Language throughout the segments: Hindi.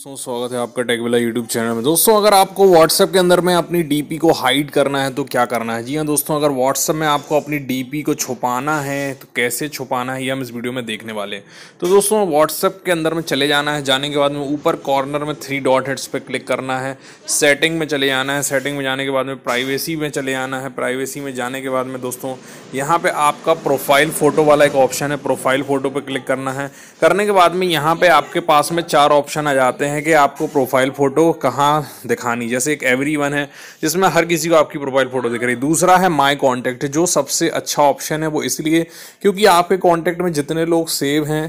दोस्तों स्वागत है आपका टेकविला यूट्यूब चैनल में दोस्तों अगर आपको व्हाट्सएप के अंदर में अपनी डीपी को हाइड करना है तो क्या करना है जी हाँ दोस्तों अगर व्हाट्सएप में आपको अपनी डीपी को छुपाना है तो कैसे छुपाना है ये हम इस वीडियो में देखने वाले हैं तो दोस्तों व्हाट्सएप के अंदर में चले जाना है जाने के बाद में ऊपर कॉर्नर में थ्री डॉट हेड्स पर क्लिक करना है सेटिंग में चले जाना है सेटिंग में जाने के बाद में प्राइवेसी में चले जाना है प्राइवेसी में जाने के बाद में दोस्तों यहाँ पर आपका प्रोफाइल फ़ोटो वाला एक ऑप्शन है प्रोफाइल फ़ोटो पर क्लिक करना है करने के बाद में यहाँ पर आपके पास में चार ऑप्शन आ जाते हैं हैं कि आपको प्रोफाइल फ़ोटो कहाँ दिखानी जैसे एक एवरी वन है जिसमें हर किसी को आपकी प्रोफाइल फ़ोटो दिख रही है दूसरा है माई कॉन्टैक्ट जो सबसे अच्छा ऑप्शन है वो इसलिए क्योंकि आपके कॉन्टैक्ट में जितने लोग सेव हैं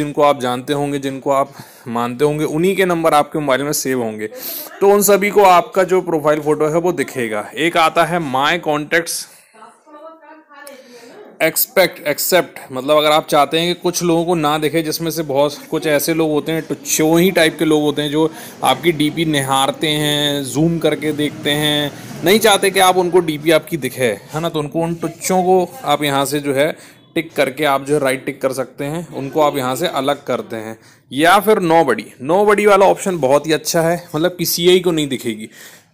जिनको आप जानते होंगे जिनको आप मानते होंगे उन्हीं के नंबर आपके मोबाइल में सेव होंगे तो उन सभी को आपका जो प्रोफाइल फ़ोटो है वो दिखेगा एक आता है माई कॉन्टैक्ट्स एक्सपेक्ट एक्सेप्ट मतलब अगर आप चाहते हैं कि कुछ लोगों को ना देखे जिसमें से बहुत कुछ ऐसे लोग होते हैं टुच्छो तो ही टाइप के लोग होते हैं जो आपकी डीपी निहारते हैं जूम करके देखते हैं नहीं चाहते कि आप उनको डीपी आपकी दिखे है ना तो उनको उन टुच्छों को आप यहाँ से जो है टिक करके आप जो है राइट टिक कर सकते हैं उनको आप यहाँ से अलग करते हैं या फिर नो बड़ी नो बड़ी वाला ऑप्शन बहुत ही अच्छा है मतलब किसी को नहीं दिखेगी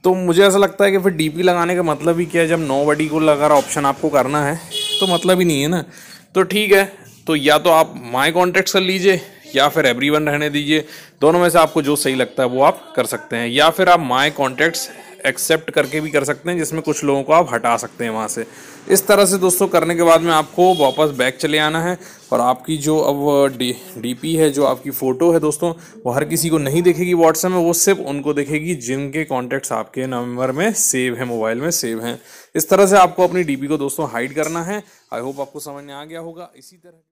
तो मुझे ऐसा लगता है कि फिर डीपी लगाने का मतलब ही क्या है जब नो बडी को लगा ऑप्शन आपको करना है तो मतलब ही नहीं है ना तो ठीक है तो या तो आप माई कॉन्टेक्ट कर लीजिए या फिर एवरी वन रहने दीजिए दोनों में से आपको जो सही लगता है वो आप कर सकते हैं या फिर आप माई कॉन्टैक्ट्स एक्सेप्ट करके भी कर सकते हैं जिसमें कुछ लोगों को आप हटा सकते हैं वहाँ से इस तरह से दोस्तों करने के बाद में आपको वापस बैक चले आना है और आपकी जो अब डी डी है जो आपकी फ़ोटो है दोस्तों वो हर किसी को नहीं देखेगी व्हाट्सएप में वो सिर्फ उनको देखेगी जिनके कॉन्टैक्ट्स आपके नंबर में सेव है मोबाइल में सेव हैं इस तरह से आपको अपनी डी को दोस्तों हाइड करना है आई होप आपको समझ में आ गया होगा इसी तरह